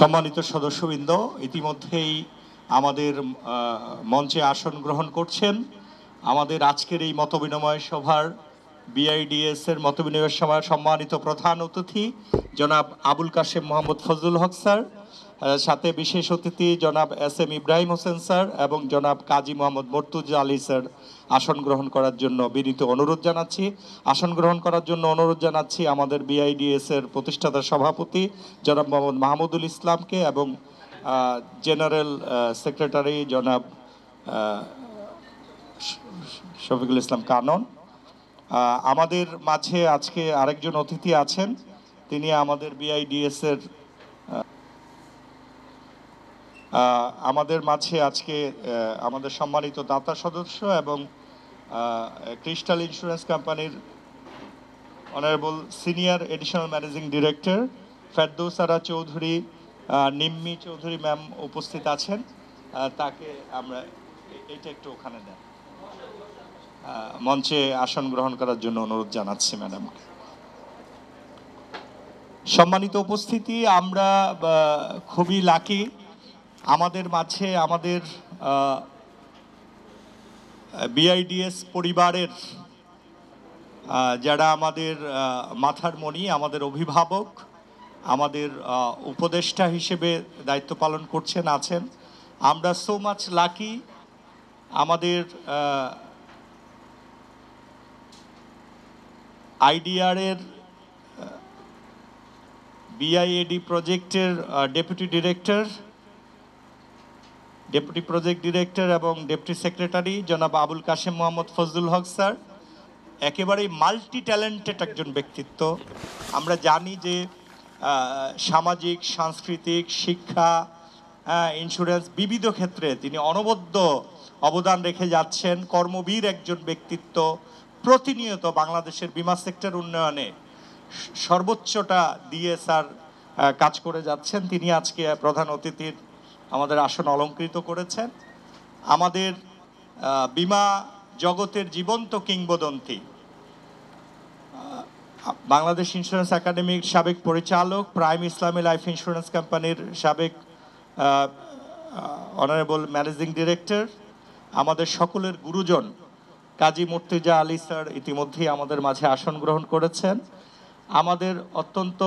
সম্মানিত সদস্যবৃন্দ ইতিমধ্যেই আমাদের মঞ্চে আসন গ্রহণ করছেন আমাদের আজকের এই মতবিনিময় সভার বিআইডিএস এর মতবিনিময় সভার সম্মানিত প্রধান অতিথি জনাব আবুল কাশেম মোহাম্মদ ফজলুল হক স্যার সাথে বিশেষ অতিথি জনাব S M Ibrahim Hossain sir এবং জনাব কাজী মোহাম্মদ মর্তুজা আলী স্যার আসন গ্রহণ করার জন্য বিনীত অনুরোধ জানাচ্ছি আসন গ্রহণ করার জন্য অনুরোধ জানাচ্ছি আমাদের বিআইডিএস এর প্রতিষ্ঠাতা সভাপতি জনাব মোহাম্মদ মাহমুদুল ইসলামকে এবং জেনারেল সেক্রেটারি জনাব শফিকুল ইসলাম কানন আমাদের মাঝে আজকে আরেকজন অতিথি আছেন তিনি আমাদের বিআইডিএস এর আমাদের মাঝে আজকে আমাদের সম্মানিত দাতা সদস্য এবং ক্রিস্টাল ইন্স্যুরেন্স কোম্পানির honourable senior additional managing director Ferdousara Chowdhury Nimmi Chowdhury ma'am উপস্থিত আছেন তাকে আমরা এটা একটু ওখানে দেন মঞ্চে আসন গ্রহণ করার জন্য অনুরোধ জানাচ্ছি ম্যাডাম সম্মানিত উপস্থিতি আমরা খুবই লাকি আমাদের মাঝে আমাদের বিআইডিএস পরিবারের যারা আমাদের মাথার মণি আমাদের অভিভাবক আমাদের উপদেষ্টা হিসেবে দায়িত্ব পালন করছেন আছেন আমরা সো মাচ লাকি আমাদের আইডিআরের বিআইএডি প্রজেক্টের deputy director deputy project director এবং ডেপুটি সেক্রেটারি জনাব আবুল কাশেম মোহাম্মদ ফজলুল হক স্যার একেবারেই মাল্টি ট্যালেন্টেড একজন ব্যক্তিত্ব আমরা জানি যে সামাজিক সাংস্কৃতিক শিক্ষা ইন্স্যুরেন্স হ্যাঁ, বিবিধ ক্ষেত্রে তিনি অনবদ্য অবদান রেখে যাচ্ছেন কর্মবীর একজন ব্যক্তিত্ব প্রতিনিয়ত বাংলাদেশের বিমা সেক্টর উন্নয়নে সর্বোচ্চটা দিয়ে স্যার কাজ করে যাচ্ছেন তিনি আজকে প্রধান অতিথির আমাদের আসন অলঙ্কৃত করেছেন আমাদের বিমা জগতের জীবন্ত কিংবদন্তি বাংলাদেশ ইন্স্যুরেন্স একাডেমির সাবেক পরিচালক প্রাইম ইসলামী লাইফ ইন্স্যুরেন্স কোম্পানির সাবেক অনারেবল ম্যানেজিং ডিরেক্টর আমাদের সকলের গুরুজন কাজী মুর্তিজা আলী স্যার ইতিমধ্যেই আমাদের মাঝে আসন গ্রহণ করেছেন আমাদের অত্যন্ত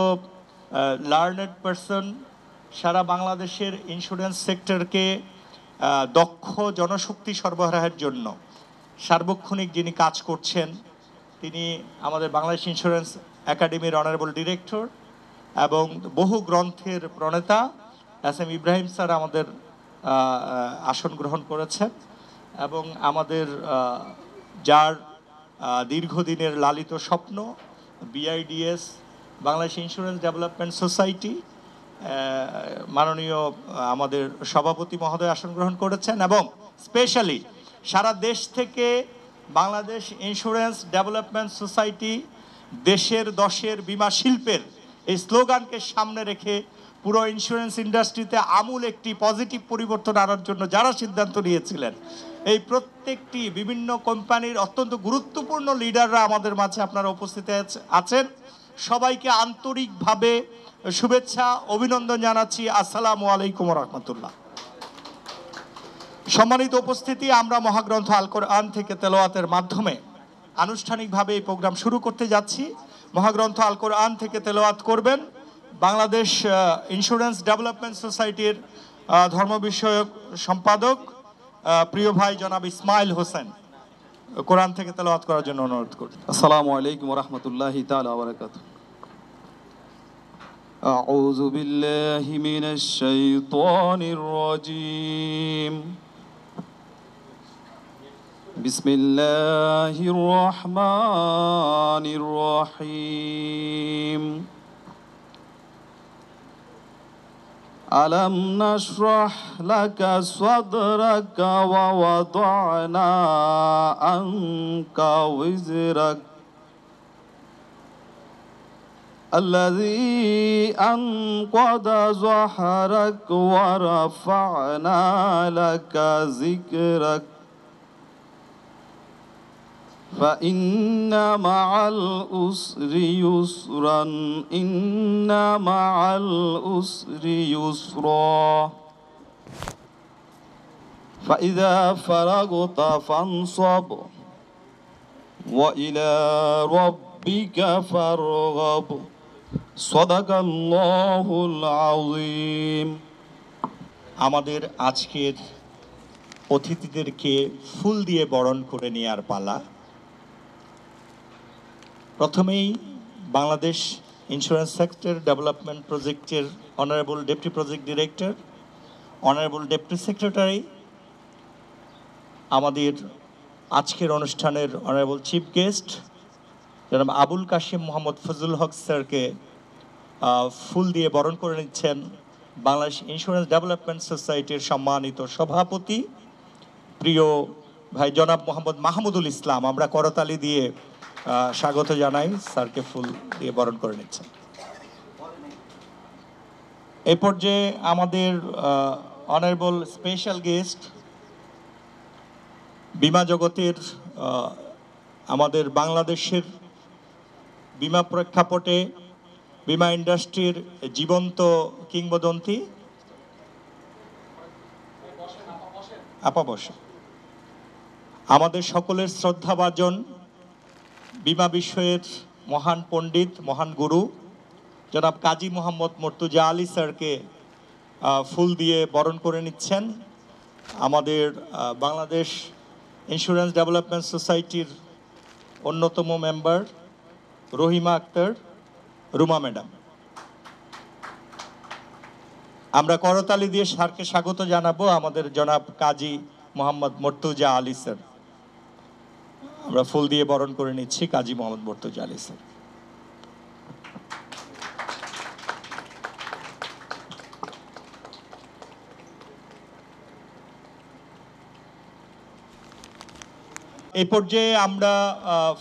লার্নেড পারসন সারা বাংলাদেশের ইন্স্যুরেন্স সেক্টরকে দক্ষ জনশক্তি সরবরাহের জন্য সার্বক্ষণিক যিনি কাজ করছেন তিনি আমাদের বাংলাদেশ ইন্স্যুরেন্স একাডেমির অনারেবল ডিরেক্টর এবং বহু গ্রন্থের প্রণেতা এস এম ইব্রাহিম স্যার আমাদের আসন গ্রহণ করেছেন এবং আমাদের যার দীর্ঘদিনের লালিত স্বপ্ন BIDS Bangladesh Insurance Development Society মাননীয় আমাদের সভাপতি মহোদয় আসন গ্রহণ করেছেন এবং স্পেশালি সারা দেশ থেকে বাংলাদেশ ইন্স্যুরেন্স ডেভেলপমেন্ট সোসাইটি দেশের দশের বিমা শিল্পের এই স্লোগানকে সামনে রেখে পুরো ইন্স্যুরেন্স ইন্ডাস্ট্রিতে আমূল একটি পজিটিভ পরিবর্তন আনার জন্য যারা সিদ্ধান্ত নিয়েছিলেন এই প্রত্যেকটি বিভিন্ন কোম্পানির অত্যন্ত গুরুত্বপূর্ণ লিডাররা আমাদের মাঝে আপনারা উপস্থিত আছেন সবাইকে আন্তরিকভাবে শুভেচ্ছা অভিনন্দন জানাচ্ছি আসসালামু আলাইকুম রহমতুল্লাহ সম্মানিত উপস্থিতি আমরা মহাগ্রন্থ আল কোরআন থেকে তেলোয়াতের মাধ্যমে আনুষ্ঠানিকভাবে এই প্রোগ্রাম শুরু করতে যাচ্ছি মহাগ্রন্থ আল কোরআন থেকে তেলোয়াত করবেন বাংলাদেশ ইন্স্যুরেন্স ডেভেলপমেন্ট সোসাইটির ধর্ম বিষয়ক সম্পাদক প্রিয় ভাই জনাব ইসমাইল হোসেন কোরআন থেকে তেলাওয়াত করার জন্য অনুরোধ করছি আসসালামু আলাইকুম রহমতুল্লাহ তালা বারাকাতুহু أعوذ بالله من الشيطان الرجيم بسم الله الرحمن الرحيم ألم نشرح لك صدرك ووضعنا عنك وزرك الذي أنقض ظهرك ورفعنا لك ذكرك فإن مع الأسر يسرا إن مع الأسر يسرا فإذا فرغت فانصب وإلى ربك فارغب সদাক আমাদের আজকের অতিথিদেরকে ফুল দিয়ে বরণ করে নেওয়ার পালা প্রথমেই বাংলাদেশ ইন্স্যুরেন্স সেক্টর ডেভেলপমেন্ট প্রজেক্টের honourable deputy project director honourable deputy secretary আমাদের আজকের অনুষ্ঠানের অনারেবল চিফ গেস্ট যেন আবুল কাশিম মোহাম্মদ ফজল হক স্যারকে ফুল দিয়ে বরণ করে নিচ্ছেন বাংলাদেশ ইন্স্যুরেন্স ডেভেলপমেন্ট সোসাইটির সম্মানিত সভাপতি প্রিয় ভাই জনাব মোহাম্মদ মাহমুদুল ইসলাম আমরা করতালি দিয়ে স্বাগত জানাই স্যারকে ফুল দিয়ে বরণ করে নিচ্ছেন এ পর্যায়ে আমাদের অনারেবল স্পেশাল গেস্ট বিমা জগতের আমাদের বাংলাদেশের বিমা প্রেক্ষাপটে বিমা ইন্ডাস্ট্রির জীবন্ত কিংবদন্তি আপাবস আমাদের সকলের শ্রদ্ধাভাজন বিমা বিষয়ের মহান পণ্ডিত মহান গুরু জনাব কাজী মোহাম্মদ মর্তুজা আলী স্যারকে ফুল দিয়ে বরণ করে নিচ্ছেন আমাদের বাংলাদেশ ইন্স্যুরেন্স ডেভেলপমেন্ট সোসাইটির অন্যতম মেম্বার রহিমা আক্তার রুমা ম্যাডাম আমরা করতালি দিয়ে স্যারকে স্বাগত জানাবো আমাদের জনাব কাজী মোহাম্মদ মর্তুজা আলী স্যার আমরা ফুল দিয়ে বরণ করে নিচ্ছি কাজী মোহাম্মদ মর্তুজা আলী স্যার এই পর্যায়ে আমরা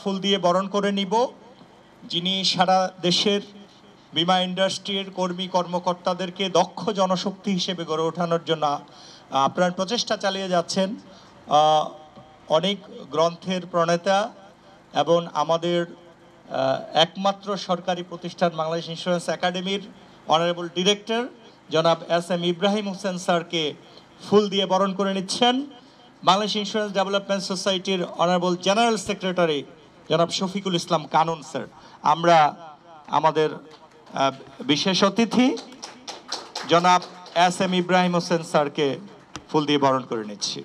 ফুল দিয়ে বরণ করে নিব যিনি সারা দেশের বিমা ইন্ডাস্ট্রির কর্মী কর্মকর্তাদেরকে দক্ষ জনশক্তি হিসেবে গড়ে ওঠানোর জন্য আপনার প্রচেষ্টা চালিয়ে যাচ্ছেন অনেক গ্রন্থের প্রণেতা এবং আমাদের একমাত্র সরকারি প্রতিষ্ঠান বাংলাদেশ ইন্স্যুরেন্স একাডেমির অনারেবল ডিরেক্টর জনাব এস এম ইব্রাহিম হোসেন স্যারকে ফুল দিয়ে বরণ করে নিচ্ছেন বাংলাদেশ ইন্স্যুরেন্স ডেভেলপমেন্ট সোসাইটির অনারেবল জেনারেল সেক্রেটারি জনাব শফিকুল ইসলাম কানুন স্যার আমরা আমাদের বিশেষ অতিথি জনাব এস এম ইব্রাহিম হোসেন স্যারকে ফুল দিয়ে বরণ করে নিচ্ছি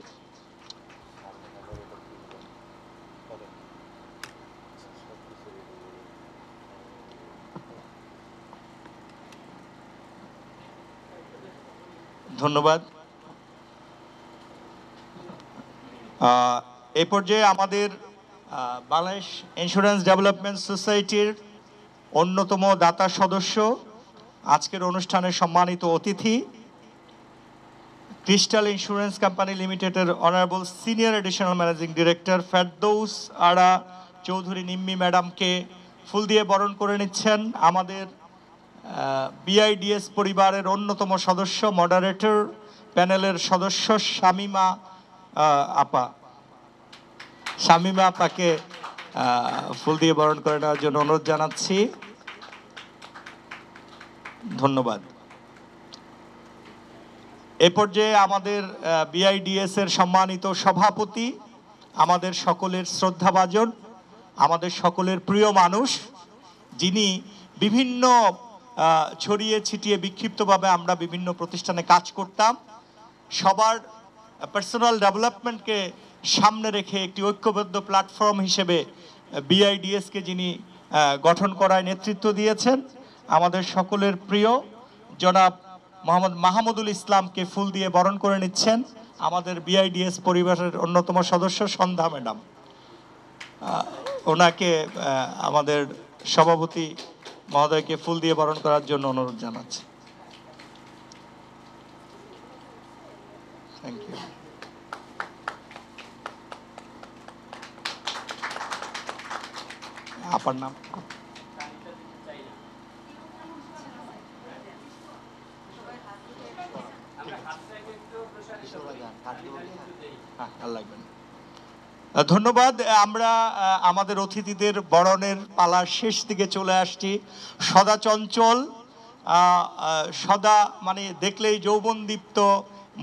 ধন্যবাদ এ পর্যায়ে আমাদের বাংলাদেশ ইন্স্যুরেন্স ডেভেলপমেন্ট সোসাইটির অন্যতম দাতা সদস্য আজকের অনুষ্ঠানের সম্মানিত অতিথি ক্রিস্টাল ইন্স্যুরেন্স কোম্পানি লিমিটেডের honourable senior additional managing director Ferdous Ara Chowdhury Nimmi ম্যাডামকে ফুল দিয়ে বরণ করে নিচ্ছেন আমাদের বিআইডিএস পরিবারের অন্যতম সদস্য মডারেটর প্যানেলের সদস্য শামিমা আপা শামিমা আপাকে ফুল দিয়ে বরণ করে নেওয়ার জন্য অনুরোধ জানাচ্ছি ধন্যবাদ এ পর্যায়ে আমাদের বিআইডিএস এর সম্মানিত সভাপতি আমাদের সকলের শ্রদ্ধাভাজন আমাদের সকলের প্রিয় মানুষ যিনি বিভিন্ন ছড়িয়ে ছিটিয়ে বিক্ষিপ্তভাবে আমরা বিভিন্ন প্রতিষ্ঠানে কাজ করতাম সবার পার্সোনাল ডেভেলপমেন্টকে সামনে রেখে একটি ঐক্যবদ্ধ প্ল্যাটফর্ম হিসেবে বিআইডিএসকে যিনি গঠন করায় নেতৃত্ব দিয়েছেন আমাদের সকলের প্রিয় জনাব মোহাম্মদ মাহমুদুল ইসলামকে ফুল দিয়ে বরণ করে নিচ্ছেন আমাদের বিআইডিএস পরিবারের অন্যতম সদস্য সন্ধ্যা ম্যাডাম ওনাকে আমাদের সভাপতি মহোদয়কে ফুল দিয়ে বরণ করার জন্য অনুরোধ জানাচ্ছি থ্যাংক ইউ আপার নাম ধন্যবাদ আমরা আমাদের অতিথিদের বরণের পালা শেষ দিকে চলে আসছি সদা চঞ্চল সদা মানে দেখলেই যৌবনদীপ্ত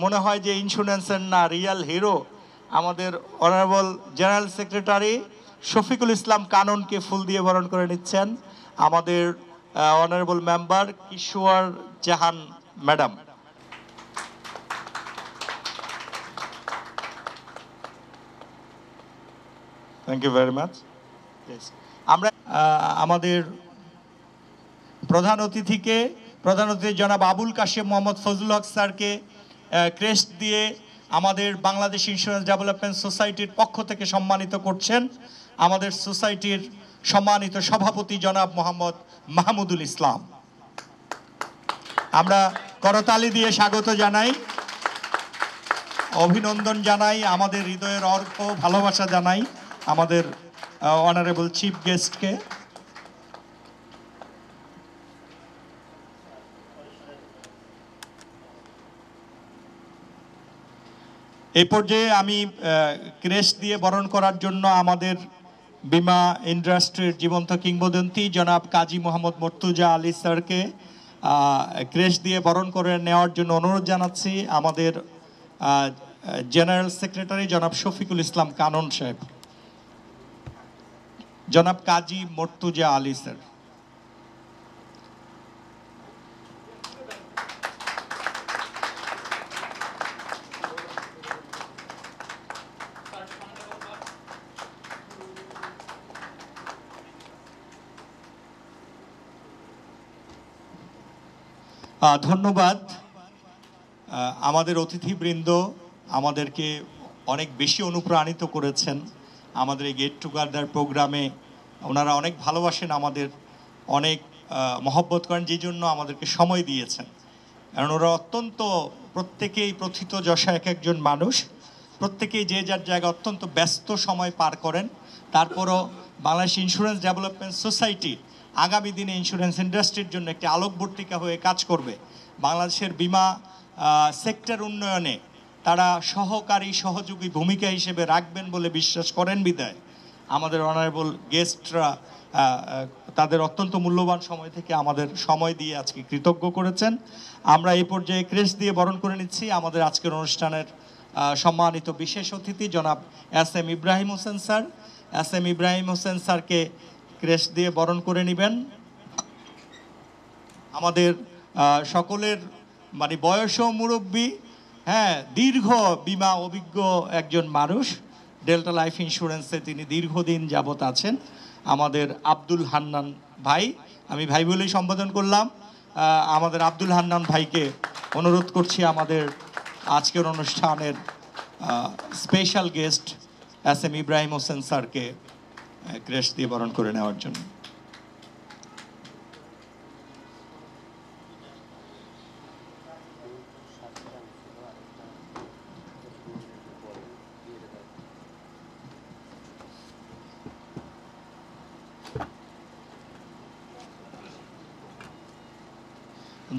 মনে হয় যে ইন্স্যুরেন্সের না রিয়াল হিরো আমাদের honourable general secretary Shafiqul Islam কাননকে ফুল দিয়ে বরণ করে নিচ্ছেন আমাদের honourable member Kishore Jahan madam thank you very much আমরা আমাদের প্রধান অতিথিকে প্রধান অতিথি জনাব আবুল কাশেম মোহাম্মদ ফজল হক স্যারকে ক্রেস্ট দিয়ে আমাদের বাংলাদেশ ইন্স্যুরেন্স ডেভেলপমেন্ট সোসাইটির পক্ষ থেকে সম্মানিত করছেন আমাদের সোসাইটির সম্মানিত সভাপতি জনাব মোহাম্মদ মাহমুদুল ইসলাম আমরা করতালি দিয়ে স্বাগত জানাই অভিনন্দন জানাই আমাদের হৃদয়ের অর্থ ভালোবাসা জানাই আমাদের অনারেবল চিফ গেস্টকে এই পর্যায়ে আমি ক্রেশ দিয়ে বরণ করার জন্য আমাদের বিমা ইন্ডাস্ট্রির জীবন্ত কিংবদন্তি জনাব কাজী মোহাম্মদ মর্তুজা আলী স্যারকে ক্রেশ দিয়ে বরণ করে নেওয়ার জন্য অনুরোধ জানাচ্ছি আমাদের জেনারেল সেক্রেটারি জনাব শফিকুল ইসলাম কানন সাহেব জনাব কাজী মর্তুজা আলী স্যার ধন্যবাদ আমাদের অতিথিবৃন্দ আমাদেরকে অনেক বেশি অনুপ্রাণিত করেছেন আমাদের এই গেট টুগেদার প্রোগ্রামে ওনারা অনেক ভালোবাসেন আমাদের অনেক মহব্বত করেন যে জন্য আমাদেরকে সময় দিয়েছেন কারণ ওরা অত্যন্ত প্রত্যেকেই প্রথিত যশা এক একজন মানুষ প্রত্যেকেই যে যার জায়গায় অত্যন্ত ব্যস্ত সময় পার করেন তারপরও বাংলাদেশ ইন্স্যুরেন্স ডেভেলপমেন্ট সোসাইটি আগামী দিনে ইন্স্যুরেন্স ইন্ডাস্ট্রির জন্য একটি আলোকবর্তিকা হয়ে কাজ করবে বাংলাদেশের বিমা সেক্টর উন্নয়নে তারা সহকারী সহযোগী ভূমিকা হিসেবে রাখবেন বলে বিশ্বাস করেন বিদায় আমাদের অনারেবল গেস্টরা তাদের অত্যন্ত মূল্যবান সময় থেকে আমাদের সময় দিয়ে আজকে কৃতজ্ঞ করেছেন আমরা এই পর্যায়ে ক্রেস দিয়ে বরণ করে নিচ্ছি আমাদের আজকের অনুষ্ঠানের সম্মানিত বিশেষ অতিথি জনাব S M Ibrahim Hossain sir S M Ibrahim Hossain স্যারকে ক্রেস্ট দিয়ে বরণ করে নেবেন আমাদের সকলের মানে বয়স মুরব্বী হ্যাঁ দীর্ঘ বিমা অভিজ্ঞ একজন মানুষ ডেল্টা লাইফ ইন্স্যুরেন্সে তিনি দীর্ঘদিন যাবৎ আছেন আমাদের আব্দুল হান্নান ভাই আমি ভাই বলেই সম্বোধন করলাম আমাদের আব্দুল হান্নান ভাইকে অনুরোধ করছি আমাদের আজকের অনুষ্ঠানের special guest S M Ibrahim Hossain স্যারকে ক্রেশ দিয়ে বরণ করে নেওয়ার জন্য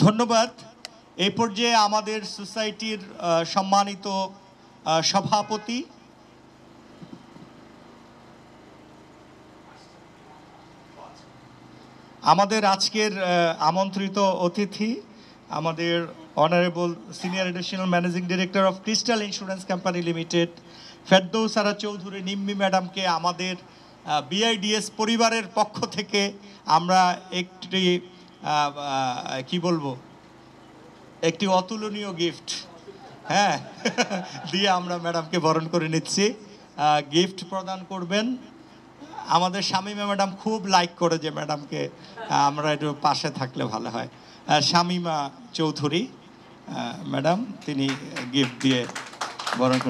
ধন্যবাদ এই পর্যায়ে আমাদের সোসাইটির সম্মানিত সভাপতি আমাদের আজকের আমন্ত্রিত অতিথি আমাদের honourable senior additional managing director of Crystal Insurance Company Limited সারা চৌধুরী নিম্মি ম্যাডামকে আমাদের বিআইডিএস পরিবারের পক্ষ থেকে আমরা একটি কি বলবো একটি অতুলনীয় গিফট হ্যাঁ দিয়ে আমরা ম্যাডামকে বরণ করে নিচ্ছি গিফট প্রদান করবেন আমাদের শামিমা ম্যাডাম খুব লাইক করে যে ম্যাডামকে আমরা একটু পাশে থাকলে ভালো হয় স্বামীমা চৌধুরী ম্যাডাম তিনি গিফট দিয়ে বরণ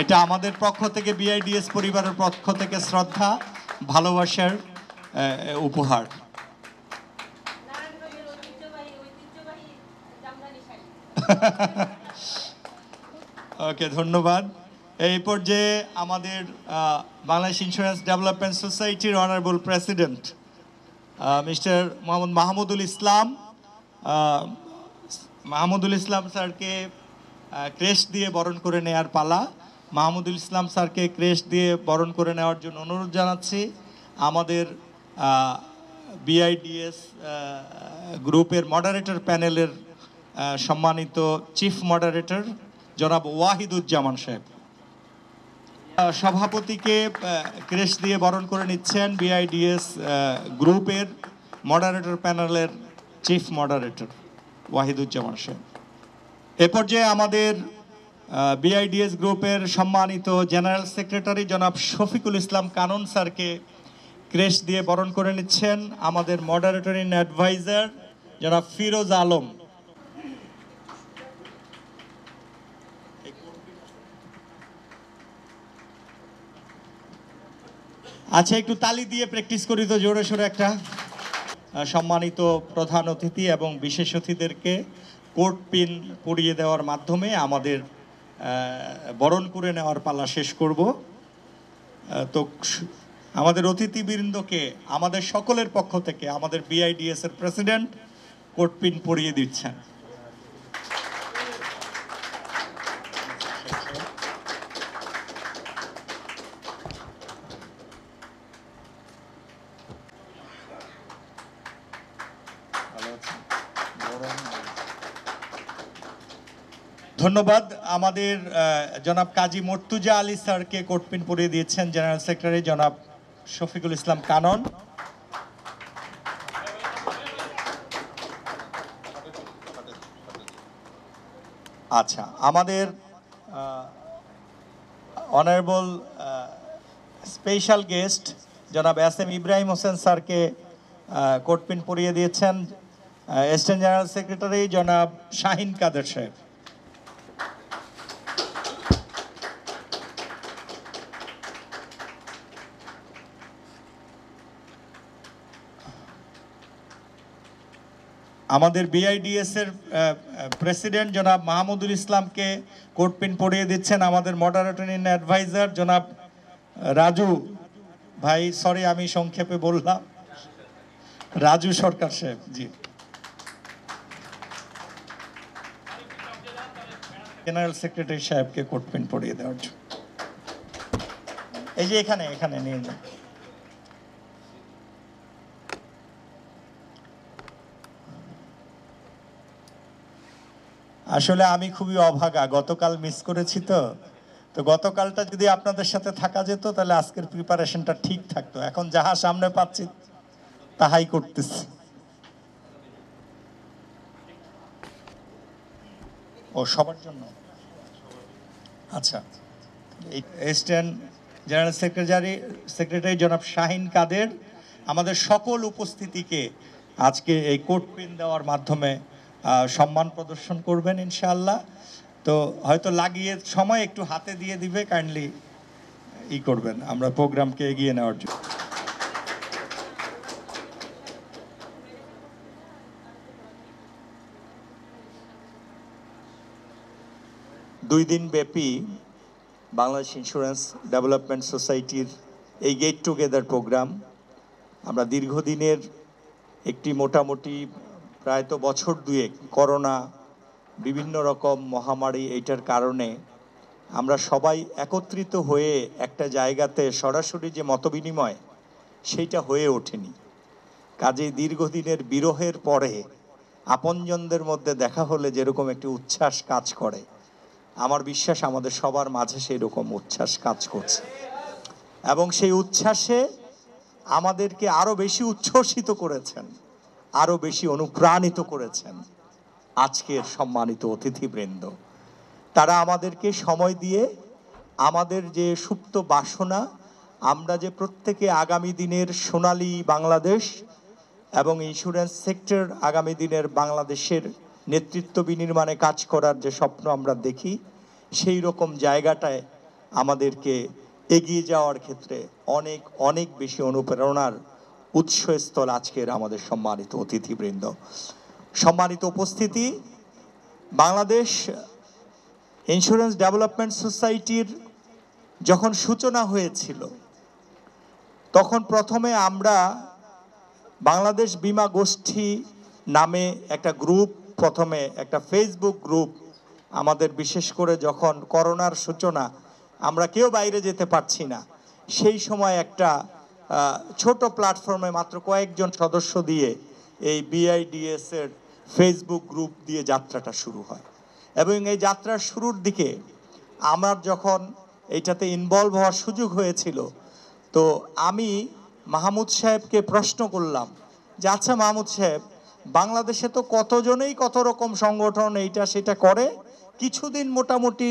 এটা আমাদের পক্ষ থেকে বিআইডিএস পরিবারের পক্ষ থেকে শ্রদ্ধা ভালোবাসার উপহার ওকে ধন্যবাদ এই পর্যায়ে আমাদের বাংলাদেশ ইন্স্যুরেন্স ডেভেলপমেন্ট সোসাইটির honourable president mister Mohammad Mahmudul Islam Mahmudul Islam স্যারকে ক্রেস্ট দিয়ে বরণ করে নেয়ার পালা মাহমুদুল ইসলাম স্যারকে ক্রেস্ট দিয়ে বরণ করে নেওয়ার জন্য অনুরোধ জানাচ্ছি আমাদের বিআইডিএস গ্রুপের মডারেটর প্যানেলের সম্মানিত চিফ মডারেটর জনাব ওয়াহিদুজ্জামান সাহেব সভাপতিকে ক্রেশ দিয়ে বরণ করে নিচ্ছেন বিআইডিএস গ্রুপের মডারেটর প্যানেলের চিফ মডারেটর ওয়াহিদুজ্জামান সেন এ পর্যায়ে আমাদের বিআইডিএস গ্রুপের সম্মানিত জেনারেল সেক্রেটারি জনাব শফিকুল ইসলাম কানন স্যারকে ক্রেশ দিয়ে বরণ করে নিচ্ছেন আমাদের মডারেটর ইন অ্যাডভাইজার জনাব ফিরোজ আলম আচ্ছা একটু তালি দিয়ে প্র্যাকটিস করি তো জোরে সোরে একটা সম্মানিত প্রধান অতিথি এবং বিশেষ অতিথিদেরকে কোর্ট পিন পরিয়ে দেওয়ার মাধ্যমে আমাদের বরণ করে নেওয়ার পালা শেষ করব তো আমাদের অতিথিবৃন্দকে আমাদের সকলের পক্ষ থেকে আমাদের বিআইডিএস এর প্রেসিডেন্ট কোর্ট পিন পরিয়ে দিচ্ছেন ধন্যবাদ আমাদের জনাব কাজী মর্তুজা আলী স্যারকে কোটপিন পরিয়ে দিয়েছেন জেনারেল সেক্রেটারি জনাব শফিকুল ইসলাম কানন আচ্ছা আমাদের অনারেবল স্পেশাল গেস্ট জনাব এস এম ইব্রাহিম হোসেন স্যারকে কোটপিন পরিয়ে দিয়েছেন অ্যাসিস্ট্যান্ট জেনারেল সেক্রেটারি জনাব শাহিন কাদের সাহেব আমাদের বিআইডিএস এর প্রেসিডেন্ট জনাব মাহমুদুল ইসলামকে কোটপিন পড়িয়ে দিচ্ছেন আমাদের মডারেটর ইন অ্যাডভাইজার জনাব রাজু ভাই সরি আমি সংক্ষেপে বললাম রাজু সরকার সাহেব জি জেনারেল সেক্রেটারি সাহেবকে কোটপিন পড়িয়ে দেওয়ার জন্য এই যে এখানে এখানে নিয়ে যান আসলে আমি খুবই অভাগা গতকাল মিস করেছি তো তো গতকালটা যদি আপনাদের সাথে থাকা যেত তাহলে আজকের প্রিপারেশনটা ঠিক থাকতো এখন যাহা সামনে পাচ্ছি তাহাই করতেছি ও সবার জন্য আচ্ছা এসটেন জেনারেল সেক্রেটারি সেক্রেটারি জনাব শাহিন কাদের আমাদের সকল উপস্থিতিকে আজকে এই কোট পিন দেওয়ার মাধ্যমে সম্মান প্রদর্শন করবেন ইনশাআল্লাহ তো হয়তো লাগিয়ে সময় একটু হাতে দিয়ে দিবে কাইন্ডলি ই করবেন আমরা প্রোগ্রামকে এগিয়ে নেওয়ার জন্য দুই দিন ব্যাপী বাংলাদেশ ইন্স্যুরেন্স ডেভেলপমেন্ট সোসাইটির এই গেট টুগেদার প্রোগ্রাম আমরা দীর্ঘদিনের একটি মোটামুটি প্রায় তো বছর দুয়েক করোনা বিভিন্ন রকম মহামারী এইটার কারণে আমরা সবাই একত্রিত হয়ে একটা জায়গাতে সরাসরি যে মতবিনিময় সেইটা হয়ে ওঠেনি কাজে দীর্ঘদিনের বিরহের পরে আপনজনদের মধ্যে দেখা হলে যেরকম একটি উচ্ছ্বাস কাজ করে আমার বিশ্বাস আমাদের সবার মাঝে সেই রকম উচ্ছ্বাস কাজ করছে এবং সেই উচ্ছ্বাসে আমাদেরকে আরও বেশি উচ্ছ্বসিত করেছেন আরও বেশি অনুপ্রাণিত করেছেন আজকের সম্মানিত অতিথিবৃন্দ তারা আমাদেরকে সময় দিয়ে আমাদের যে সুপ্ত বাসনা আমরা যে প্রত্যেকে আগামী দিনের সোনালি বাংলাদেশ এবং ইন্স্যুরেন্স সেক্টর আগামী দিনের বাংলাদেশের নেতৃত্ব বিনির্মাণে কাজ করার যে স্বপ্ন আমরা দেখি সেই রকম জায়গাটায় আমাদেরকে এগিয়ে যাওয়ার ক্ষেত্রে অনেক অনেক বেশি অনুপ্রেরণার উৎসস্থল আজকের আমাদের সম্মানিত অতিথিবৃন্দ সম্মানিত উপস্থিতি বাংলাদেশ ইন্স্যুরেন্স ডেভেলপমেন্ট সোসাইটির যখন সূচনা হয়েছিল তখন প্রথমে আমরা বাংলাদেশ বিমা গোষ্ঠী নামে একটা গ্রুপ প্রথমে একটা ফেসবুক গ্রুপ আমাদের বিশেষ করে যখন করোনার সূচনা আমরা কেউ বাইরে যেতে পারছি না সেই সময় একটা ছোট প্ল্যাটফর্মে মাত্র কয়েকজন সদস্য দিয়ে এই বিআইডিএস এর ফেসবুক গ্রুপ দিয়ে যাত্রাটা শুরু হয় এবং এই যাত্রার শুরুর দিকে আমার যখন এইটাতে ইনভলভ হওয়ার সুযোগ হয়েছিল তো আমি মাহমুদ সাহেবকে প্রশ্ন করলাম যে আচ্ছা মাহমুদ সাহেব বাংলাদেশে তো কতজনেই কত রকম সংগঠন এইটা সেটা করে কিছুদিন মোটামুটি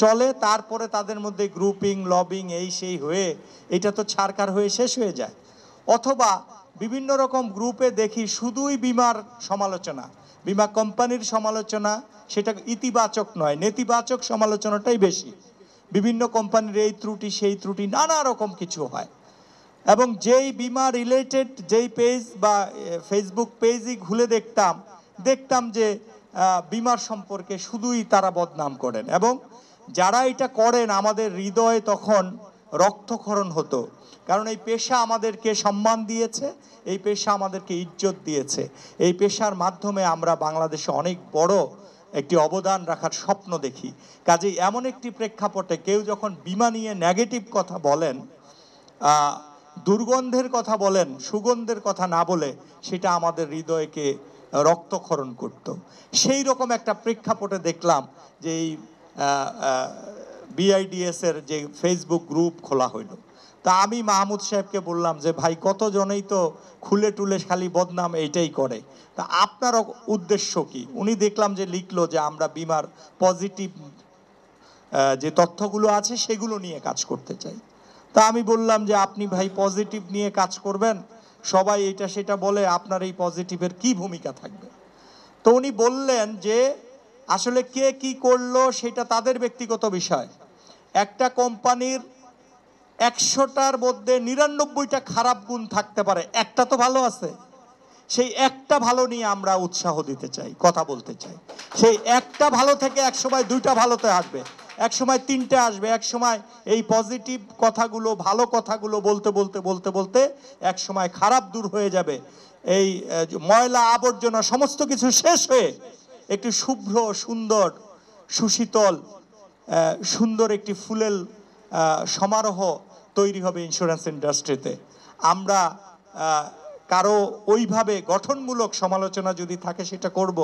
চলে তারপরে তাদের মধ্যে গ্রুপিং লবিং এই সেই হয়ে এটা তো ছাড়কার হয়ে শেষ হয়ে যায় অথবা বিভিন্ন রকম গ্রুপে দেখি শুধুই বিমার সমালোচনা বিমা কোম্পানির সমালোচনা সেটা ইতিবাচক নয় নেতিবাচক সমালোচনাটাই বেশি বিভিন্ন কোম্পানির এই ত্রুটি সেই ত্রুটি নানা রকম কিছু হয় এবং যেই বিমা রিলেটেড যেই পেজ বা ফেসবুক পেজই ঘুলে দেখতাম দেখতাম যে বিমার সম্পর্কে শুধুই তারা বদনাম করেন এবং যারা এটা করেন আমাদের হৃদয়ে তখন রক্তক্ষরণ হতো কারণ এই পেশা আমাদেরকে সম্মান দিয়েছে এই পেশা আমাদেরকে ইজ্জত দিয়েছে এই পেশার মাধ্যমে আমরা বাংলাদেশে অনেক বড় একটি অবদান রাখার স্বপ্ন দেখি কাজেই এমন একটি প্রেক্ষাপটে কেউ যখন বিমা নিয়ে নেগেটিভ কথা বলেন দুর্গন্ধের কথা বলেন সুগন্ধের কথা না বলে সেটা আমাদের হৃদয়কে রক্তক্ষরণ করত সেই রকম একটা প্রেক্ষাপটে দেখলাম যে এই বিআইডিএসের যে ফেসবুক গ্রুপ খোলা হইল তা আমি মাহমুদ সাহেবকে বললাম যে ভাই কতজনেই তো খুলে টুলে খালি বদনাম এইটাই করে তা আপনার উদ্দেশ্য কি উনি দেখলাম যে লিখলো যে আমরা বিমার পজিটিভ যে তথ্যগুলো আছে সেগুলো নিয়ে কাজ করতে চাই তা আমি বললাম যে আপনি ভাই পজিটিভ নিয়ে কাজ করবেন সবাই এটা সেটা বলে আপনার এই পজিটিভের কি ভূমিকা থাকবে তো উনি বললেন যে আসলে কে কি করলো সেটা তাদের ব্যক্তিগত বিষয় একটা কোম্পানির একশোটার মধ্যে নিরানব্বইটা খারাপ গুণ থাকতে পারে একটা তো ভালো আছে সেই একটা ভালো নিয়ে আমরা উৎসাহ দিতে চাই কথা বলতে চাই সেই একটা ভালো থেকে এক সময় দুইটা ভালোতে আসবে এক সময় তিনটে আসবে এক সময় এই পজিটিভ কথাগুলো ভালো কথাগুলো বলতে বলতে বলতে বলতে এক সময় খারাপ দূর হয়ে যাবে এই ময়লা আবর্জনা সমস্ত কিছু শেষ হয়ে একটি শুভ্র সুন্দর সুশীতল সুন্দর একটি ফুলেল সমারোহ তৈরি হবে ইন্স্যুরেন্স ইন্ডাস্ট্রিতে আমরা কারো ওইভাবে গঠনমূলক সমালোচনা যদি থাকে সেটা করব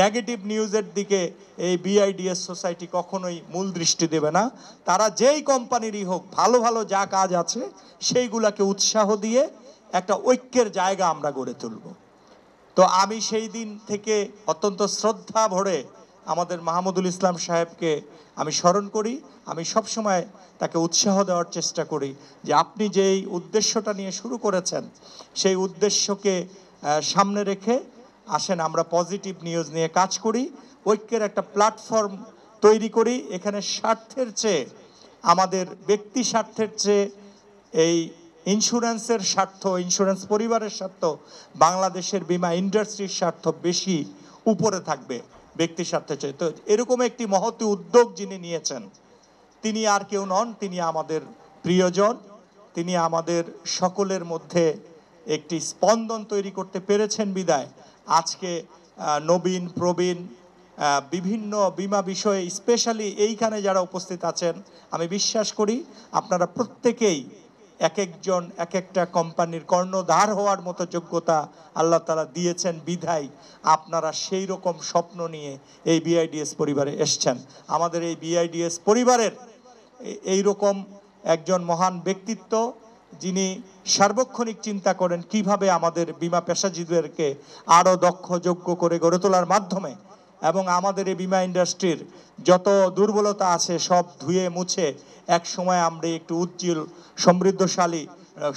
নেগেটিভ নিউজের দিকে এই বিআইডিএস সোসাইটি কখনোই মূল দৃষ্টি দেবে না তারা যেই কোম্পানিরই হোক ভালো ভালো যা কাজ আছে সেইগুলাকে উৎসাহ দিয়ে একটা ঐক্যের জায়গা আমরা গড়ে তুলব তো আমি সেই দিন থেকে অত্যন্ত শ্রদ্ধা ভরে আমাদের মাহমুদুল ইসলাম সাহেবকে আমি স্মরণ করি আমি সবসময় তাকে উৎসাহ দেওয়ার চেষ্টা করি যে আপনি যেই উদ্দেশ্যটা নিয়ে শুরু করেছেন সেই উদ্দেশ্যকে সামনে রেখে আসেন আমরা পজিটিভ নিউজ নিয়ে কাজ করি ঐক্যের একটা প্ল্যাটফর্ম তৈরি করি এখানে স্বার্থের চেয়ে আমাদের ব্যক্তি স্বার্থের চেয়ে এই ইন্স্যুরেন্সের স্বার্থ ইন্স্যুরেন্স পরিবারের স্বার্থ বাংলাদেশের বিমা ইন্ডাস্ট্রির স্বার্থ বেশি উপরে থাকবে ব্যক্তির স্বার্থে চাই তো এরকম একটি মহৎ উদ্যোগ যিনি নিয়েছেন তিনি আর কেউ নন তিনি আমাদের প্রিয়জন তিনি আমাদের সকলের মধ্যে একটি স্পন্দন তৈরি করতে পেরেছেন বিদায় আজকে নবীন প্রবীণ বিভিন্ন বিমা বিষয়ে স্পেশালি এইখানে যারা উপস্থিত আছেন আমি বিশ্বাস করি আপনারা প্রত্যেকেই এক একজন এক একটা কোম্পানির কর্ণধার হওয়ার মতো যোগ্যতা আল্লাহ তালা দিয়েছেন বিধায় আপনারা সেই রকম স্বপ্ন নিয়ে এই বিআইডিএস পরিবারে এসছেন আমাদের এই বিআইডিএস পরিবারের এই রকম একজন মহান ব্যক্তিত্ব যিনি সার্বক্ষণিক চিন্তা করেন কিভাবে আমাদের বিমা পেশাজীবীদেরকে আরও দক্ষ যোগ্য করে গড়ে তোলার মাধ্যমে এবং আমাদের এই বিমা ইন্ডাস্ট্রির যত দুর্বলতা আছে সব ধুয়ে মুছে এক সময় আমরা একটু উজ্জ্বল সমৃদ্ধশালী